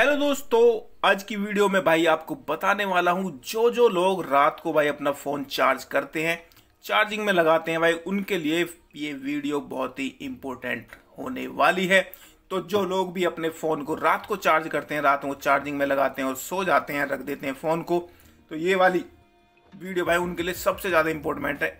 hello दोस्तों आज की वीडियो में भाई आपको बताने वाला हूं जो जो लोग रात को भाई अपना फ़ोन चार्ज करते हैं चार्जिंग में लगाते हैं भाई उनके लिए ये वीडियो बहुत ही इम्पोर्टेंट होने वाली है तो जो लोग भी अपने फ़ोन को रात को चार्ज करते हैं रात को चार्जिंग में लगाते हैं और सो जाते हैं रख देते हैं फ़ोन को तो ये वाली वीडियो भाई उनके लिए सबसे ज़्यादा इम्पोर्टेंट है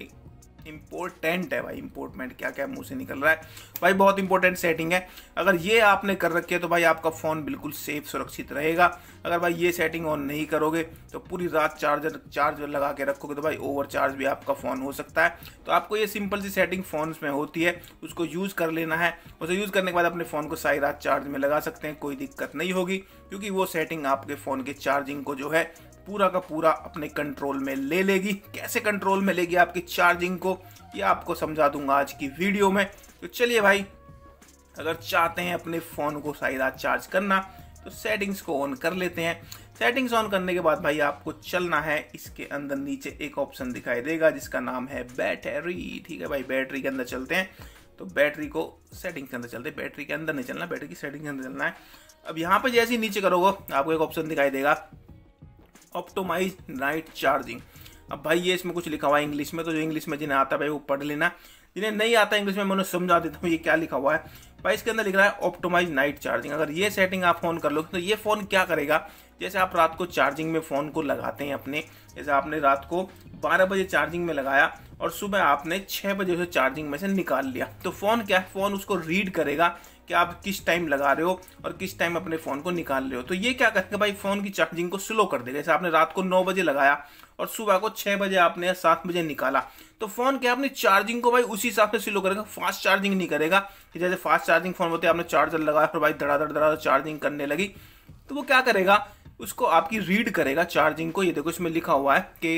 इम्पोर्टेंट है भाई इम्पोर्टेंट क्या क्या मुंह से निकल रहा है भाई बहुत इंपॉर्टेंट सेटिंग है अगर ये आपने कर रखी है तो भाई आपका फ़ोन बिल्कुल सेफ सुरक्षित रहेगा अगर भाई ये सेटिंग ऑन नहीं करोगे तो पूरी रात चार्जर चार्ज लगा के रखोगे तो भाई ओवर चार्ज भी आपका फ़ोन हो सकता है तो आपको ये सिंपल सी सेटिंग फ़ोन में होती है उसको यूज़ कर लेना है उसे यूज़ करने के बाद अपने फ़ोन को सारी रात चार्ज में लगा सकते हैं कोई दिक्कत नहीं होगी क्योंकि वो सेटिंग आपके फ़ोन के चार्जिंग को जो है पूरा का पूरा अपने कंट्रोल में ले लेगी कैसे कंट्रोल में लेगी आपकी चार्जिंग को ये आपको समझा दूंगा आज की वीडियो में तो चलिए भाई अगर चाहते हैं अपने फ़ोन को शायद आज चार्ज करना तो सेटिंग्स को ऑन कर लेते हैं सेटिंग्स ऑन करने के बाद भाई आपको चलना है इसके अंदर नीचे एक ऑप्शन दिखाई देगा जिसका नाम है बैटरी ठीक है भाई बैटरी के अंदर चलते हैं तो बैटरी को सेटिंग के अंदर चलते बैटरी के अंदर नहीं चलना बैटरी की सेटिंग के अंदर चलना है अब यहाँ पर जैसे ही नीचे करोगे आपको एक ऑप्शन दिखाई देगा ऑप्टोमाइज नाइट चार्जिंग अब भाई ये इसमें कुछ लिखा हुआ है इंग्लिश में तो जो इंग्लिश में जिन्हें आता है भाई वो पढ़ लेना जिन्हें नहीं आता इंग्लिश में मैं उन्हें समझा देता हूँ ये क्या लिखा हुआ है भाई इसके अंदर लिख रहा है ऑप्टोमाइज नाइट चार्जिंग अगर ये सेटिंग आप फोन कर लो तो ये फ़ोन क्या करेगा जैसे आप रात को चार्जिंग में फ़ोन को लगाते हैं अपने जैसे आपने रात को बारह बजे चार्जिंग में लगाया और सुबह आपने छह बजे उसे चार्जिंग में से निकाल लिया तो फ़ोन क्या है फ़ोन उसको रीड करेगा कि आप किस टाइम लगा रहे हो और किस टाइम अपने फ़ोन को निकाल रहे हो तो ये क्या हैं भाई फ़ोन की चार्जिंग को स्लो कर देगा जैसे आपने रात को नौ बजे लगाया और सुबह को छः बजे आपने या सात बजे निकाला तो फ़ोन क्या अपनी चार्जिंग को भाई उसी हिसाब से स्लो करेगा फास्ट चार्जिंग नहीं करेगा कि जैसे फास्ट चार्जिंग फ़ोन होते आपने चार्जर लगाया फिर भाई धड़ाधड़ धड़ाधड़ चार्जिंग करने लगी तो वो क्या करेगा उसको आपकी रीड करेगा चार्जिंग को ये देखो इसमें लिखा हुआ है कि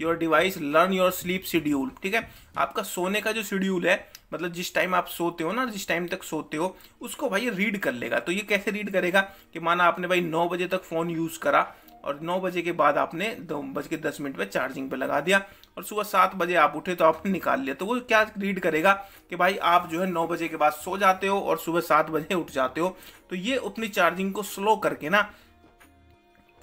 your device learn your sleep schedule ठीक है आपका सोने का जो शेड्यूल है मतलब जिस टाइम आप सोते हो ना जिस टाइम तक सोते हो उसको भाई रीड कर लेगा तो ये कैसे रीड करेगा कि माना आपने भाई नौ बजे तक फ़ोन यूज़ करा और नौ बजे के बाद आपने दो बज के दस मिनट पर चार्जिंग पे लगा दिया और सुबह सात बजे आप उठे तो आपने निकाल लिया तो वो क्या रीड करेगा कि भाई आप जो है नौ बजे के बाद सो जाते हो और सुबह सात बजे उठ जाते हो तो ये अपनी चार्जिंग को स्लो करके ना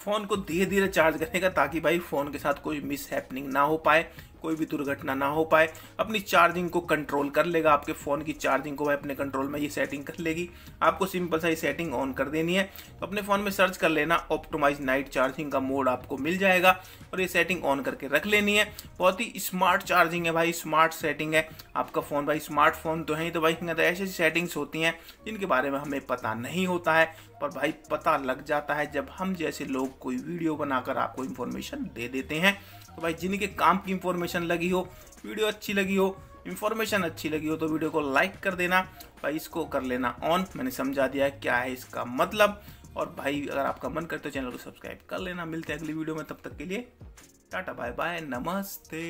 फ़ोन को धीरे धीरे चार्ज करने का ताकि भाई फ़ोन के साथ कोई मिस हैपनिंग ना हो पाए कोई भी दुर्घटना ना हो पाए अपनी चार्जिंग को कंट्रोल कर लेगा आपके फ़ोन की चार्जिंग को भाई अपने कंट्रोल में ये सेटिंग कर लेगी आपको सिंपल सा ये सेटिंग ऑन कर देनी है तो अपने फ़ोन में सर्च कर लेना ऑप्टोमाइज नाइट चार्जिंग का मोड आपको मिल जाएगा और ये सेटिंग ऑन करके रख लेनी है बहुत ही स्मार्ट चार्जिंग है भाई स्मार्ट सेटिंग है आपका फ़ोन भाई स्मार्टफोन तो है ही तो भाई तो ऐसी सेटिंग्स होती हैं जिनके बारे में हमें पता नहीं होता है पर भाई पता लग जाता है जब हम जैसे लोग कोई वीडियो बनाकर आपको इन्फॉर्मेशन दे देते हैं तो भाई जिनके काम की इन्फॉर्मेशन इन्फॉर्मेशन लगी हो वीडियो अच्छी लगी हो इन्फॉर्मेशन अच्छी लगी हो तो वीडियो को लाइक कर देना भाई इसको कर लेना ऑन मैंने समझा दिया क्या है इसका मतलब और भाई अगर आपका मन करते चैनल तो को सब्सक्राइब कर लेना मिलते हैं अगली वीडियो में तब तक के लिए टाटा बाय बाय नमस्ते